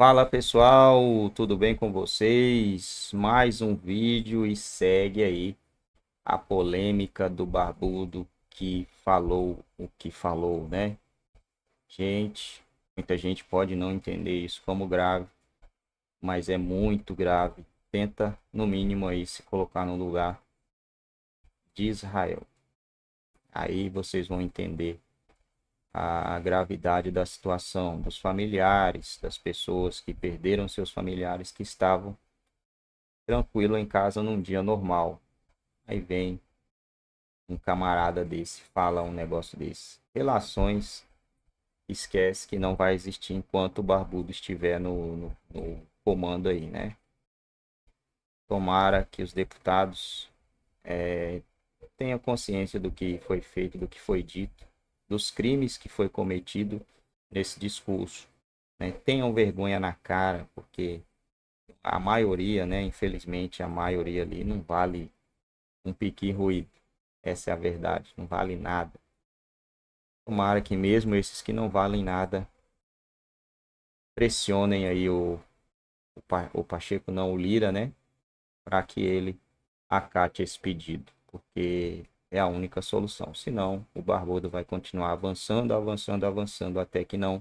Fala pessoal, tudo bem com vocês? Mais um vídeo e segue aí a polêmica do barbudo que falou o que falou, né? Gente, muita gente pode não entender isso como grave, mas é muito grave. Tenta no mínimo aí se colocar no lugar de Israel. Aí vocês vão entender a gravidade da situação dos familiares, das pessoas que perderam seus familiares que estavam tranquilo em casa num dia normal. Aí vem um camarada desse, fala um negócio desse. Relações, esquece que não vai existir enquanto o barbudo estiver no, no, no comando aí, né? Tomara que os deputados é, tenham consciência do que foi feito, do que foi dito dos crimes que foi cometido nesse discurso. Né? Tenham vergonha na cara, porque a maioria, né, infelizmente, a maioria ali não vale um piquinho ruído. Essa é a verdade, não vale nada. Tomara que mesmo esses que não valem nada pressionem aí o, o, o Pacheco, não o Lira, né, para que ele acate esse pedido, porque é a única solução. Senão, o barbudo vai continuar avançando, avançando, avançando, até que não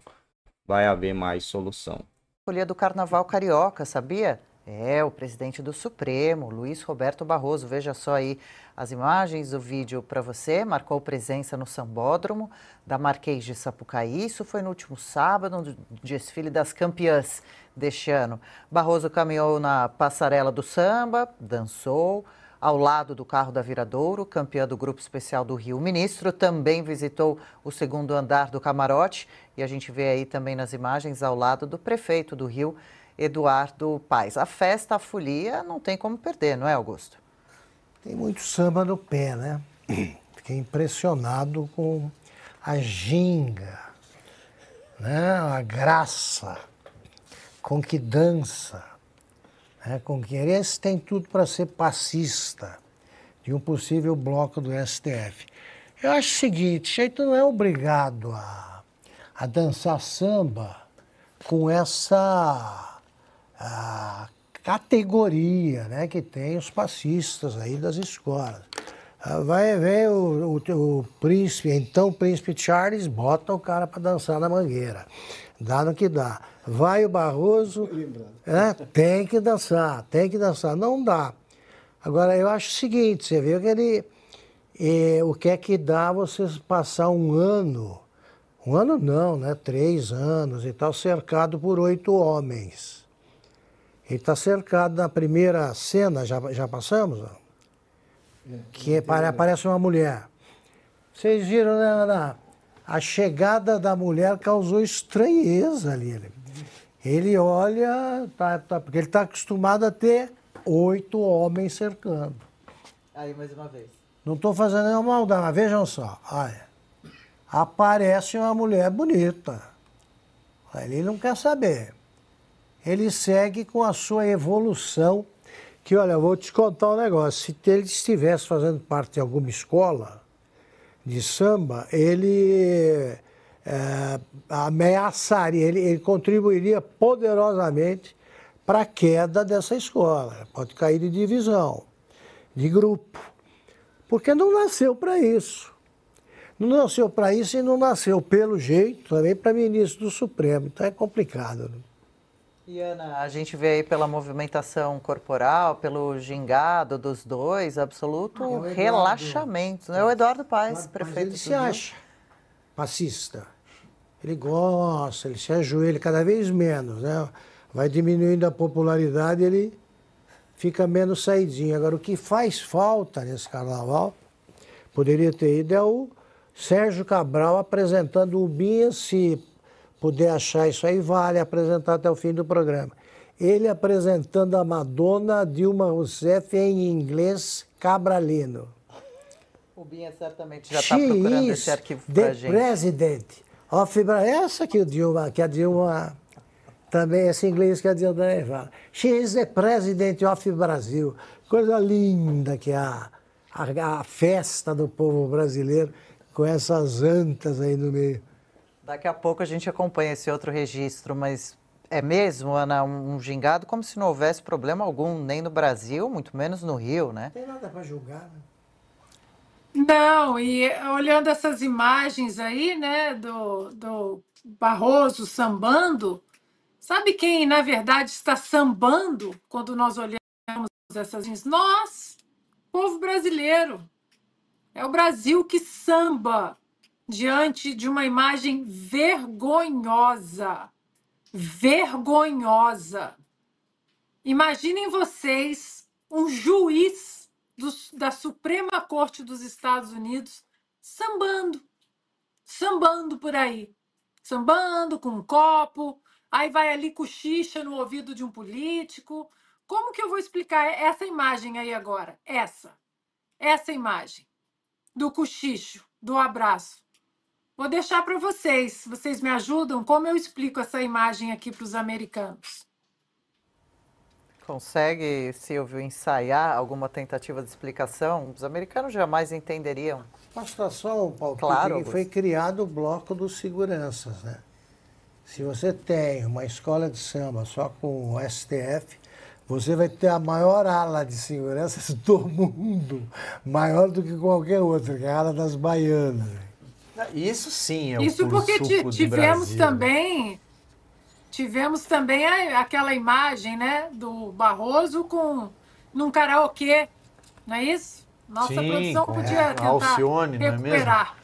vai haver mais solução. Folia do Carnaval Carioca, sabia? É, o presidente do Supremo, Luiz Roberto Barroso. Veja só aí as imagens, o vídeo para você. Marcou presença no Sambódromo da Marquês de Sapucaí. Isso foi no último sábado, no desfile das campeãs deste ano. Barroso caminhou na passarela do samba, dançou, ao lado do carro da Viradouro, campeã do Grupo Especial do Rio. O ministro também visitou o segundo andar do camarote e a gente vê aí também nas imagens ao lado do prefeito do Rio, Eduardo Paes. A festa, a folia, não tem como perder, não é, Augusto? Tem muito samba no pé, né? Fiquei impressionado com a ginga, né? a graça com que dança né, com quem esse tem tudo para ser passista de um possível bloco do STF. Eu acho o seguinte, a não é obrigado a, a dançar samba com essa a, categoria né, que tem os passistas aí das escolas. Ah, vai ver o, o, o príncipe, então o príncipe Charles, bota o cara para dançar na mangueira dá no que dá. Vai o Barroso, é, tem que dançar, tem que dançar. Não dá. Agora, eu acho o seguinte, você viu que ele... Eh, o que é que dá você passar um ano, um ano não, né? Três anos e tal, cercado por oito homens. Ele está cercado na primeira cena, já, já passamos? É, que é. aparece uma mulher. Vocês viram, né, Ana? A chegada da mulher causou estranheza ali. Ele, ele olha, tá, tá, porque ele está acostumado a ter oito homens cercando. Aí, mais uma vez. Não estou fazendo nenhuma maldade, mas vejam só. Olha, aparece uma mulher bonita. Ele não quer saber. Ele segue com a sua evolução. Que olha, eu vou te contar um negócio. Se ele estivesse fazendo parte de alguma escola, de samba, ele é, ameaçaria, ele, ele contribuiria poderosamente para a queda dessa escola. Pode cair de divisão, de grupo. Porque não nasceu para isso. Não nasceu para isso e não nasceu, pelo jeito, também para ministro do Supremo. Então é complicado. Né? E Ana, a gente vê aí pela movimentação corporal, pelo gingado dos dois, absoluto ah, é relaxamento. Né? É o Eduardo Paes, Eduardo prefeito. Paes, ele se acha passista. Ele gosta, ele se ajoelha cada vez menos, né? Vai diminuindo a popularidade, ele fica menos saidinho. Agora, o que faz falta nesse carnaval, poderia ter ido, é o Sérgio Cabral apresentando o Binha puder achar isso aí, vale apresentar até o fim do programa. Ele apresentando a Madonna Dilma Rousseff em inglês cabralino. O Binha certamente já está procurando esse arquivo para gente. President of é Essa que, o Dilma, que a Dilma também esse inglês que a Dilma fala. She is the president of Brasil. Coisa linda que é a, a, a festa do povo brasileiro com essas antas aí no meio. Daqui a pouco a gente acompanha esse outro registro, mas é mesmo, Ana, um gingado como se não houvesse problema algum, nem no Brasil, muito menos no Rio, né? Não tem nada para julgar, né? Não, e olhando essas imagens aí, né, do, do Barroso sambando, sabe quem, na verdade, está sambando quando nós olhamos essas imagens? Nós, povo brasileiro. É o Brasil que samba, diante de uma imagem vergonhosa. Vergonhosa. Imaginem vocês um juiz do, da Suprema Corte dos Estados Unidos sambando, sambando por aí, sambando com um copo, aí vai ali cochicha no ouvido de um político. Como que eu vou explicar essa imagem aí agora? Essa, essa imagem do cochicho, do abraço. Vou deixar para vocês. Vocês me ajudam? Como eu explico essa imagem aqui para os americanos? Consegue, Silvio, ensaiar alguma tentativa de explicação? Os americanos jamais entenderiam. Posso só um palpite? Claro, foi criado o bloco dos seguranças, né? Se você tem uma escola de samba só com o STF, você vai ter a maior ala de seguranças do mundo, maior do que qualquer outra, que é a ala das baianas. Né? Ah, isso sim é o Isso porque tivemos né? também tivemos também aquela imagem, né, do Barroso com num karaokê, não é isso? Nossa sim, produção podia é, tentar Alcione, é recuperar.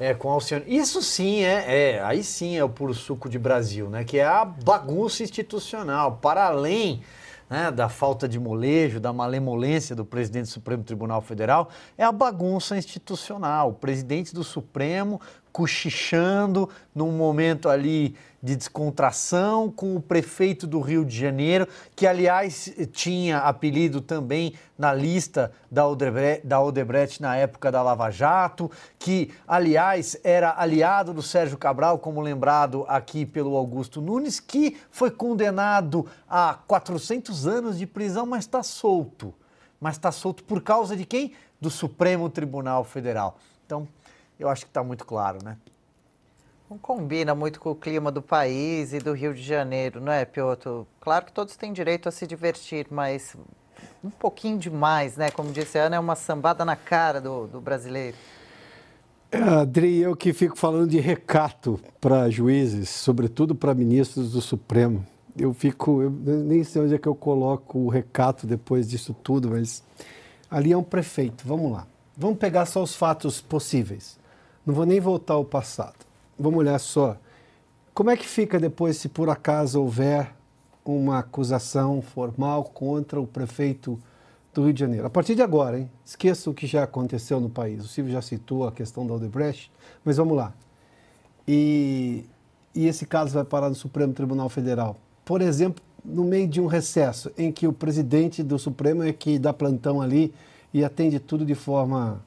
É, com Alcione. Isso sim é, é, aí sim é o puro suco de Brasil, né? Que é a bagunça institucional, para além né, da falta de molejo, da malemolência do presidente do Supremo Tribunal Federal, é a bagunça institucional. O presidente do Supremo cochichando num momento ali de descontração com o prefeito do Rio de Janeiro, que aliás tinha apelido também na lista da Odebrecht, da Odebrecht na época da Lava Jato, que aliás era aliado do Sérgio Cabral, como lembrado aqui pelo Augusto Nunes, que foi condenado a 400 anos de prisão, mas está solto. Mas está solto por causa de quem? Do Supremo Tribunal Federal. Então, eu acho que está muito claro, né? Não combina muito com o clima do país e do Rio de Janeiro, não é, Piotr? Claro que todos têm direito a se divertir, mas um pouquinho demais, né? Como disse a Ana, é uma sambada na cara do, do brasileiro. É, Adri, eu que fico falando de recato para juízes, sobretudo para ministros do Supremo. Eu fico, eu nem sei onde é que eu coloco o recato depois disso tudo, mas ali é um prefeito. Vamos lá. Vamos pegar só os fatos possíveis. Não vou nem voltar ao passado. Vamos olhar só. Como é que fica depois se por acaso houver uma acusação formal contra o prefeito do Rio de Janeiro? A partir de agora, hein? Esqueça o que já aconteceu no país. O Silvio já citou a questão da Odebrecht, mas vamos lá. E, e esse caso vai parar no Supremo Tribunal Federal. Por exemplo, no meio de um recesso em que o presidente do Supremo é que dá plantão ali e atende tudo de forma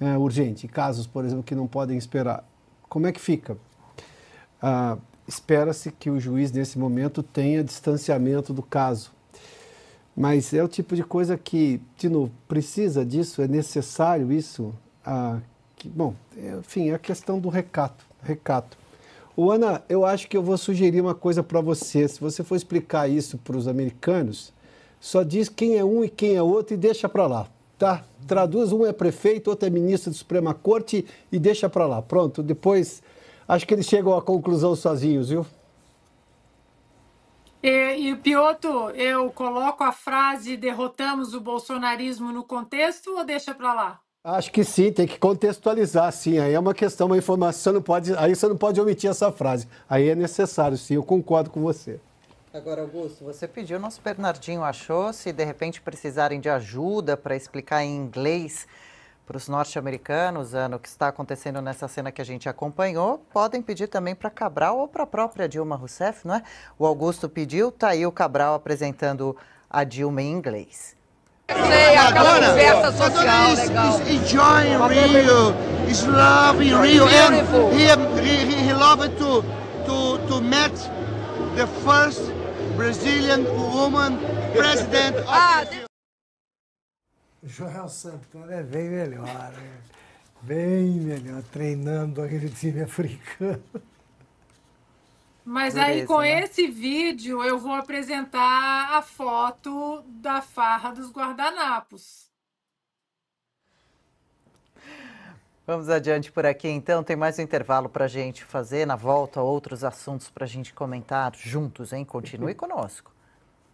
é, urgente, casos, por exemplo, que não podem esperar, como é que fica? Ah, Espera-se que o juiz, nesse momento, tenha distanciamento do caso. Mas é o tipo de coisa que, de novo, precisa disso, é necessário isso. Ah, que, bom, enfim, é a questão do recato. recato. O Ana, eu acho que eu vou sugerir uma coisa para você. Se você for explicar isso para os americanos, só diz quem é um e quem é outro e deixa para lá tá? Traduz, um é prefeito, outro é ministro da Suprema Corte e deixa para lá. Pronto, depois acho que eles chegam à conclusão sozinhos, viu? E, e Pioto, eu coloco a frase derrotamos o bolsonarismo no contexto ou deixa para lá? Acho que sim, tem que contextualizar, sim. Aí é uma questão, uma informação, não pode, aí você não pode omitir essa frase. Aí é necessário, sim, eu concordo com você. Agora, Augusto, você pediu, nosso Bernardinho achou, se de repente precisarem de ajuda para explicar em inglês para os norte-americanos, ano que está acontecendo nessa cena que a gente acompanhou, podem pedir também para Cabral ou para a própria Dilma Rousseff, não é? O Augusto pediu, está aí o Cabral apresentando a Dilma em inglês. Sei, is the first Brazilian woman president of ah, Joel Santana é bem melhor, bem melhor, treinando aquele time africano. Mas Beleza, aí com né? esse vídeo eu vou apresentar a foto da farra dos guardanapos. Vamos adiante por aqui então, tem mais um intervalo para a gente fazer, na volta outros assuntos para a gente comentar juntos, hein? Continue uhum. conosco.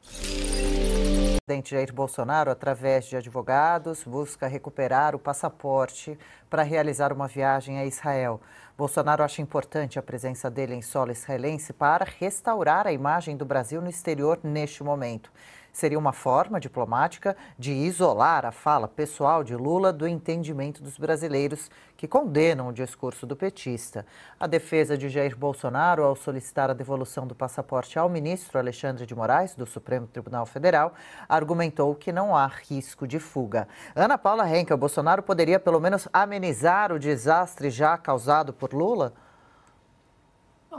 O presidente Jair Bolsonaro, através de advogados, busca recuperar o passaporte para realizar uma viagem a Israel. Bolsonaro acha importante a presença dele em solo israelense para restaurar a imagem do Brasil no exterior neste momento seria uma forma diplomática de isolar a fala pessoal de Lula do entendimento dos brasileiros que condenam o discurso do petista. A defesa de Jair Bolsonaro, ao solicitar a devolução do passaporte ao ministro Alexandre de Moraes, do Supremo Tribunal Federal, argumentou que não há risco de fuga. Ana Paula Henkel, Bolsonaro poderia pelo menos amenizar o desastre já causado por Lula?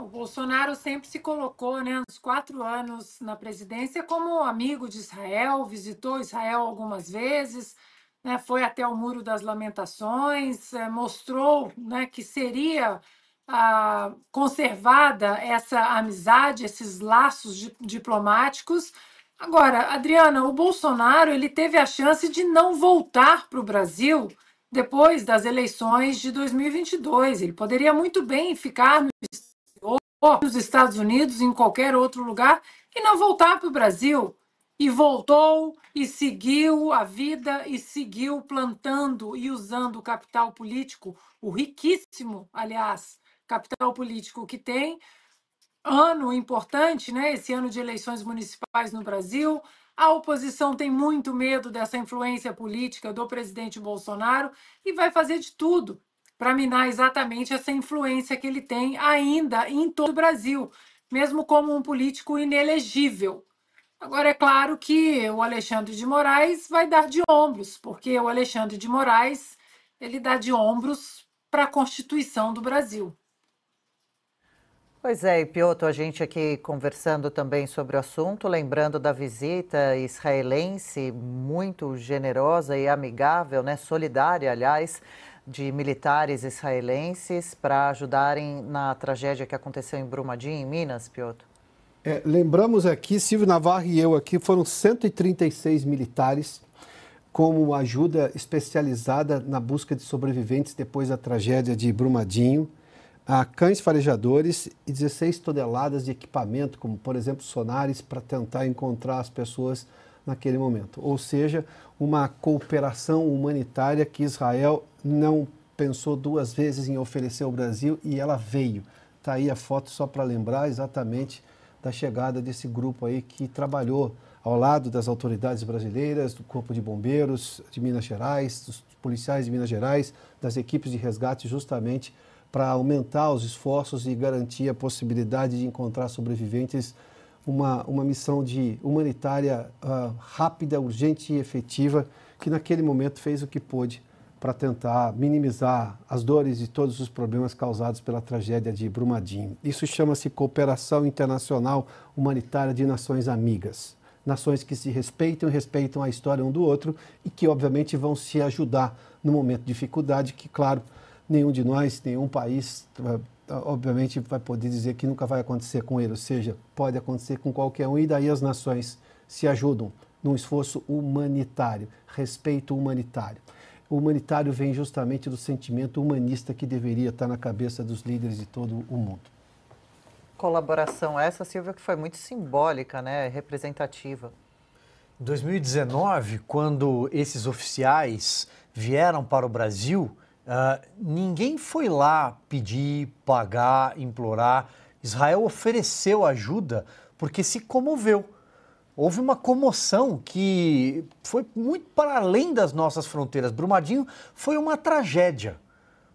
O Bolsonaro sempre se colocou, né, nos quatro anos na presidência, como amigo de Israel, visitou Israel algumas vezes, né, foi até o Muro das Lamentações, eh, mostrou né, que seria a ah, conservada essa amizade, esses laços di diplomáticos. Agora, Adriana, o Bolsonaro ele teve a chance de não voltar para o Brasil depois das eleições de 2022. Ele poderia muito bem ficar no nos Estados Unidos, em qualquer outro lugar, e não voltar para o Brasil. E voltou e seguiu a vida e seguiu plantando e usando o capital político, o riquíssimo, aliás, capital político que tem. Ano importante, né? Esse ano de eleições municipais no Brasil. A oposição tem muito medo dessa influência política do presidente Bolsonaro e vai fazer de tudo para minar exatamente essa influência que ele tem ainda em todo o Brasil, mesmo como um político inelegível. Agora, é claro que o Alexandre de Moraes vai dar de ombros, porque o Alexandre de Moraes ele dá de ombros para a Constituição do Brasil. Pois é, e Piotr, a gente aqui conversando também sobre o assunto, lembrando da visita israelense muito generosa e amigável, né, solidária, aliás, de militares israelenses para ajudarem na tragédia que aconteceu em Brumadinho, em Minas, Piotr? É, lembramos aqui, Silvio Navarro e eu aqui, foram 136 militares como ajuda especializada na busca de sobreviventes depois da tragédia de Brumadinho, a cães farejadores e 16 toneladas de equipamento, como por exemplo sonares, para tentar encontrar as pessoas naquele momento. Ou seja, uma cooperação humanitária que Israel não pensou duas vezes em oferecer o Brasil e ela veio. Está aí a foto só para lembrar exatamente da chegada desse grupo aí que trabalhou ao lado das autoridades brasileiras, do Corpo de Bombeiros de Minas Gerais, dos policiais de Minas Gerais, das equipes de resgate, justamente para aumentar os esforços e garantir a possibilidade de encontrar sobreviventes. Uma, uma missão de humanitária uh, rápida, urgente e efetiva, que naquele momento fez o que pôde para tentar minimizar as dores e todos os problemas causados pela tragédia de Brumadinho. Isso chama-se cooperação internacional humanitária de nações amigas. Nações que se respeitam e respeitam a história um do outro e que, obviamente, vão se ajudar no momento de dificuldade, que, claro, nenhum de nós, nenhum país, eh, obviamente, vai poder dizer que nunca vai acontecer com ele. Ou seja, pode acontecer com qualquer um e daí as nações se ajudam num esforço humanitário, respeito humanitário o humanitário vem justamente do sentimento humanista que deveria estar na cabeça dos líderes de todo o mundo. Colaboração essa, Silvia, que foi muito simbólica, né? representativa. 2019, quando esses oficiais vieram para o Brasil, uh, ninguém foi lá pedir, pagar, implorar. Israel ofereceu ajuda porque se comoveu houve uma comoção que foi muito para além das nossas fronteiras. Brumadinho foi uma tragédia.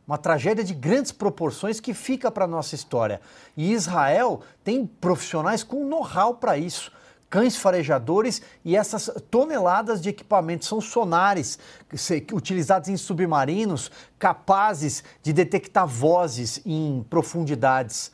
Uma tragédia de grandes proporções que fica para a nossa história. E Israel tem profissionais com know-how para isso cães farejadores e essas toneladas de equipamentos são sonares utilizados em submarinos, capazes de detectar vozes em profundidades.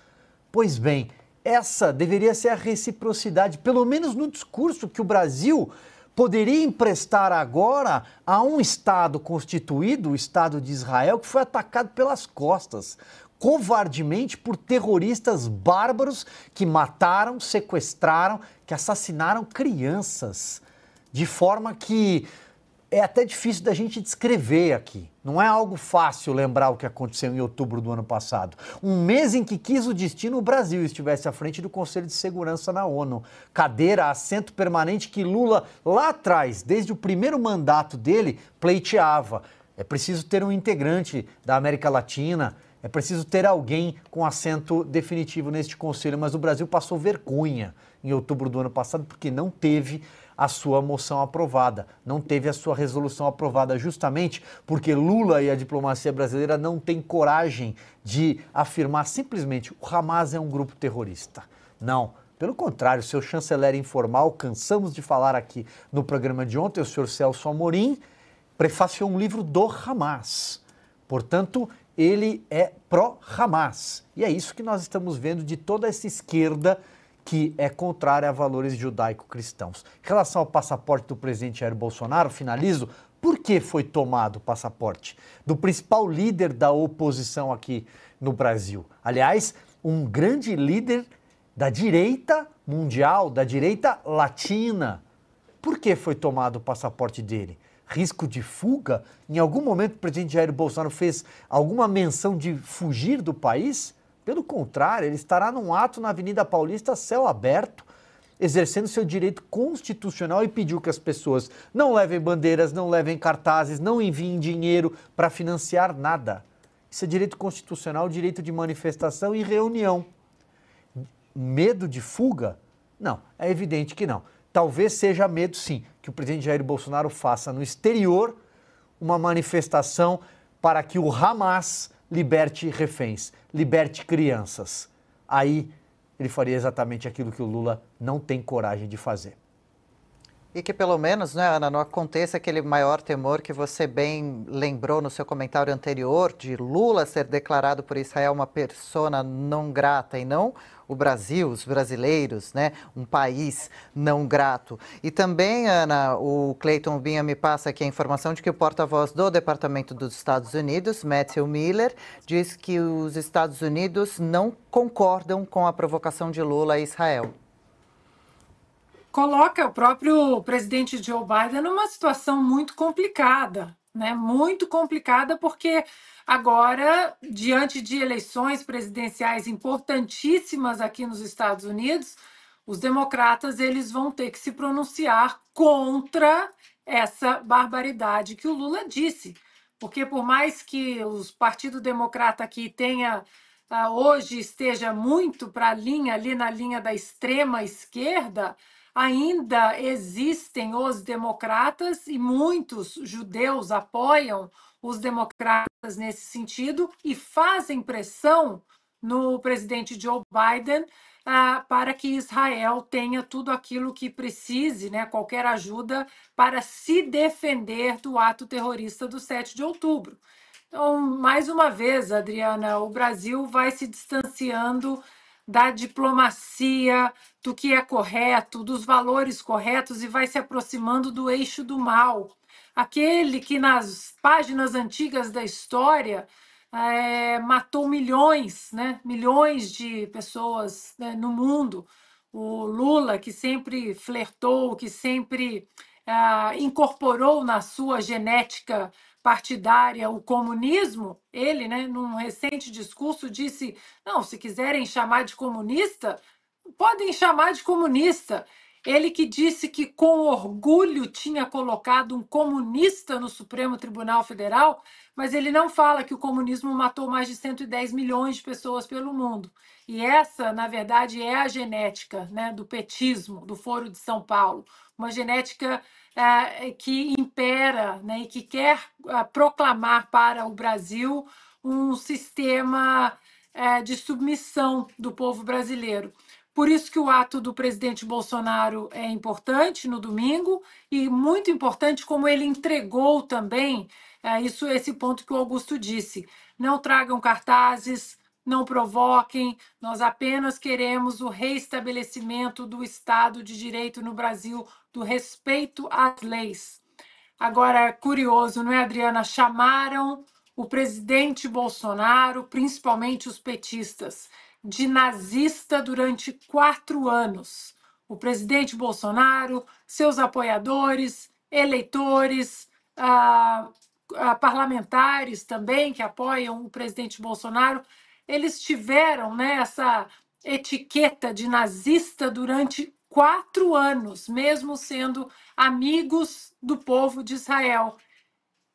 Pois bem, essa deveria ser a reciprocidade, pelo menos no discurso que o Brasil poderia emprestar agora a um Estado constituído, o Estado de Israel, que foi atacado pelas costas covardemente por terroristas bárbaros que mataram, sequestraram, que assassinaram crianças. De forma que é até difícil da gente descrever aqui. Não é algo fácil lembrar o que aconteceu em outubro do ano passado. Um mês em que quis o destino, o Brasil estivesse à frente do Conselho de Segurança na ONU. Cadeira, assento permanente que Lula, lá atrás, desde o primeiro mandato dele, pleiteava. É preciso ter um integrante da América Latina, é preciso ter alguém com assento definitivo neste Conselho. Mas o Brasil passou vergonha em outubro do ano passado porque não teve a sua moção aprovada, não teve a sua resolução aprovada, justamente porque Lula e a diplomacia brasileira não têm coragem de afirmar simplesmente o Hamas é um grupo terrorista. Não. Pelo contrário, seu chanceler informal, cansamos de falar aqui no programa de ontem, o senhor Celso Amorim prefaciou um livro do Hamas. Portanto, ele é pró-Hamas. E é isso que nós estamos vendo de toda essa esquerda que é contrária a valores judaico-cristãos. Em relação ao passaporte do presidente Jair Bolsonaro, finalizo. Por que foi tomado o passaporte do principal líder da oposição aqui no Brasil? Aliás, um grande líder da direita mundial, da direita latina. Por que foi tomado o passaporte dele? Risco de fuga? Em algum momento o presidente Jair Bolsonaro fez alguma menção de fugir do país? Pelo contrário, ele estará num ato na Avenida Paulista céu aberto, exercendo seu direito constitucional e pediu que as pessoas não levem bandeiras, não levem cartazes, não enviem dinheiro para financiar nada. Isso é direito constitucional, direito de manifestação e reunião. Medo de fuga? Não, é evidente que não. Talvez seja medo, sim, que o presidente Jair Bolsonaro faça no exterior uma manifestação para que o Hamas liberte reféns, liberte crianças. Aí ele faria exatamente aquilo que o Lula não tem coragem de fazer. E que pelo menos, né, Ana, não aconteça aquele maior temor que você bem lembrou no seu comentário anterior de Lula ser declarado por Israel uma persona não grata e não o Brasil, os brasileiros, né, um país não grato. E também, Ana, o Cleiton Binha me passa aqui a informação de que o porta-voz do Departamento dos Estados Unidos, Matthew Miller, diz que os Estados Unidos não concordam com a provocação de Lula a Israel coloca o próprio presidente Joe Biden numa situação muito complicada, né? Muito complicada porque agora, diante de eleições presidenciais importantíssimas aqui nos Estados Unidos, os democratas eles vão ter que se pronunciar contra essa barbaridade que o Lula disse. Porque por mais que o Partido Democrata aqui tenha ah, hoje esteja muito para a linha ali na linha da extrema esquerda, ainda existem os democratas e muitos judeus apoiam os democratas nesse sentido e fazem pressão no presidente Joe Biden ah, para que Israel tenha tudo aquilo que precise, né, qualquer ajuda para se defender do ato terrorista do 7 de outubro. Então, mais uma vez, Adriana, o Brasil vai se distanciando da diplomacia, do que é correto, dos valores corretos e vai se aproximando do eixo do mal. Aquele que nas páginas antigas da história é, matou milhões, né? milhões de pessoas né, no mundo. O Lula, que sempre flertou, que sempre é, incorporou na sua genética partidária o comunismo, ele, né, num recente discurso, disse: não, se quiserem chamar de comunista, podem chamar de comunista. Ele que disse que com orgulho tinha colocado um comunista no Supremo Tribunal Federal, mas ele não fala que o comunismo matou mais de 110 milhões de pessoas pelo mundo. E essa, na verdade, é a genética né, do petismo, do Foro de São Paulo. Uma genética é, é, que impera né, e que quer é, proclamar para o Brasil um sistema de submissão do povo brasileiro. Por isso que o ato do presidente Bolsonaro é importante no domingo e muito importante como ele entregou também é, isso esse ponto que o Augusto disse. Não tragam cartazes, não provoquem, nós apenas queremos o reestabelecimento do Estado de Direito no Brasil, do respeito às leis. Agora, curioso, não é, Adriana? Chamaram o presidente Bolsonaro, principalmente os petistas, de nazista durante quatro anos. O presidente Bolsonaro, seus apoiadores, eleitores, ah, ah parlamentares também que apoiam o presidente Bolsonaro eles tiveram né, essa etiqueta de nazista durante quatro anos, mesmo sendo amigos do povo de Israel.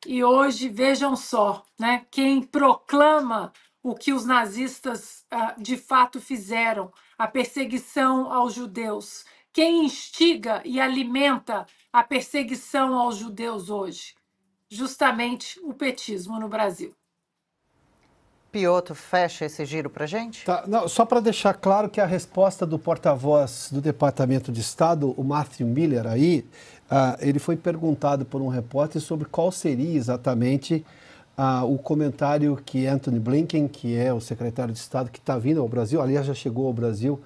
E hoje, vejam só, né, quem proclama o que os nazistas ah, de fato fizeram, a perseguição aos judeus, quem instiga e alimenta a perseguição aos judeus hoje? Justamente o petismo no Brasil. Pioto fecha esse giro para a gente? Tá, não, só para deixar claro que a resposta do porta-voz do Departamento de Estado, o Matthew Miller, aí, uh, ele foi perguntado por um repórter sobre qual seria exatamente uh, o comentário que Anthony Blinken, que é o secretário de Estado que está vindo ao Brasil, aliás, já chegou ao Brasil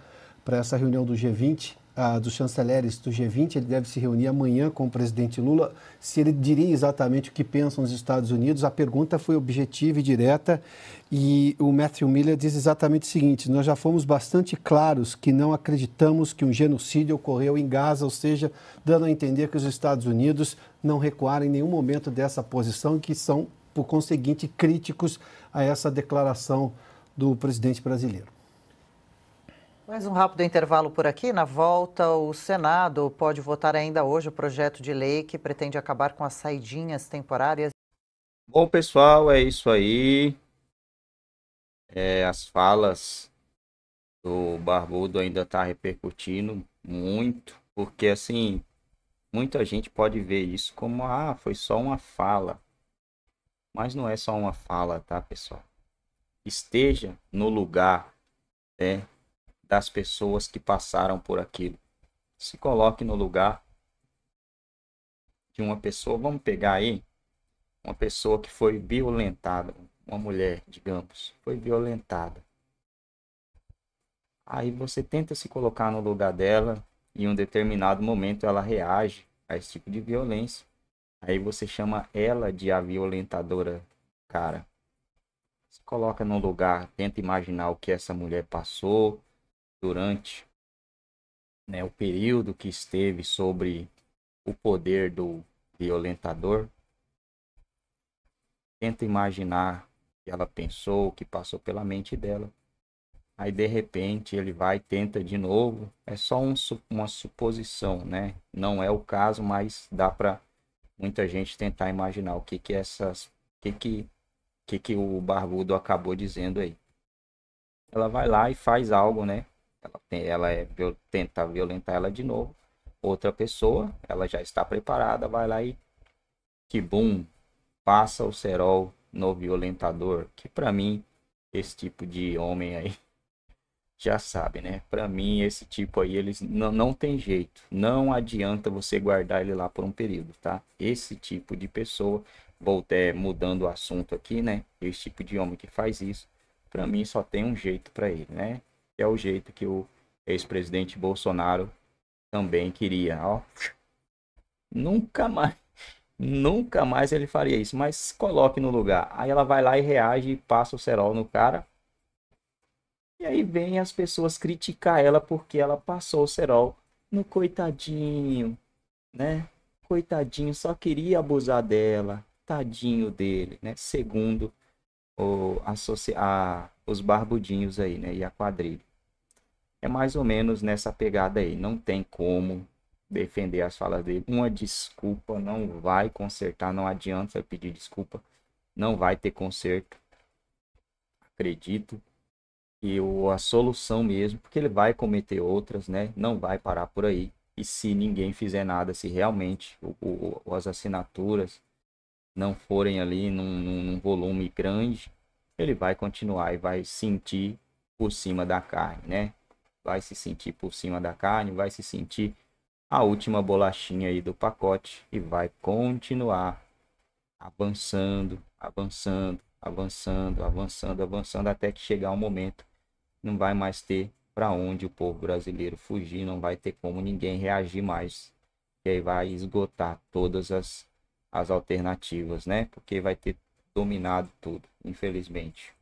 para essa reunião do G20, ah, dos chanceleres do G20, ele deve se reunir amanhã com o presidente Lula. Se ele diria exatamente o que pensam os Estados Unidos, a pergunta foi objetiva e direta. E o Matthew Miller diz exatamente o seguinte: nós já fomos bastante claros que não acreditamos que um genocídio ocorreu em Gaza, ou seja, dando a entender que os Estados Unidos não recuaram em nenhum momento dessa posição e que são, por conseguinte, críticos a essa declaração do presidente brasileiro. Mais um rápido intervalo por aqui. Na volta, o Senado pode votar ainda hoje o projeto de lei que pretende acabar com as saidinhas temporárias. Bom, pessoal, é isso aí. É, as falas do Barbudo ainda está repercutindo muito, porque assim, muita gente pode ver isso como, ah, foi só uma fala. Mas não é só uma fala, tá, pessoal? Esteja no lugar, né? das pessoas que passaram por aquilo. Se coloque no lugar de uma pessoa, vamos pegar aí uma pessoa que foi violentada, uma mulher, digamos, foi violentada. Aí você tenta se colocar no lugar dela e em um determinado momento ela reage a esse tipo de violência. Aí você chama ela de a violentadora, cara. Se coloca no lugar, tenta imaginar o que essa mulher passou, durante né, o período que esteve sobre o poder do violentador. Tenta imaginar que ela pensou, que passou pela mente dela. Aí de repente ele vai tenta de novo. É só um, uma suposição, né? Não é o caso, mas dá para muita gente tentar imaginar o que que essas, que que, que que o barbudo acabou dizendo aí. Ela vai lá e faz algo, né? ela, tem, ela é, tenta violentar ela de novo. Outra pessoa, ela já está preparada, vai lá e que bom passa o cerol no violentador. Que para mim, esse tipo de homem aí já sabe, né? Para mim, esse tipo aí, eles não, não tem jeito. Não adianta você guardar ele lá por um período, tá? Esse tipo de pessoa, vou até mudando o assunto aqui, né? Esse tipo de homem que faz isso, para mim só tem um jeito para ele, né? que é o jeito que o ex-presidente Bolsonaro também queria. Ó. Nunca mais, nunca mais ele faria isso, mas coloque no lugar. Aí ela vai lá e reage e passa o cerol no cara. E aí vem as pessoas criticar ela porque ela passou o cerol no coitadinho, né? Coitadinho, só queria abusar dela, tadinho dele, né? Segundo o, associar os barbudinhos aí, né? E a quadrilha. É mais ou menos nessa pegada aí. Não tem como defender as falas dele. Uma desculpa não vai consertar, não adianta pedir desculpa. Não vai ter conserto. Acredito. E o, a solução mesmo, porque ele vai cometer outras, né? Não vai parar por aí. E se ninguém fizer nada, se realmente o, o, as assinaturas não forem ali num, num, num volume grande, ele vai continuar e vai sentir por cima da carne, né? Vai se sentir por cima da carne, vai se sentir a última bolachinha aí do pacote e vai continuar avançando, avançando, avançando, avançando, avançando até que chegar um momento não vai mais ter para onde o povo brasileiro fugir, não vai ter como ninguém reagir mais. E aí vai esgotar todas as as alternativas, né? Porque vai ter dominado tudo, infelizmente.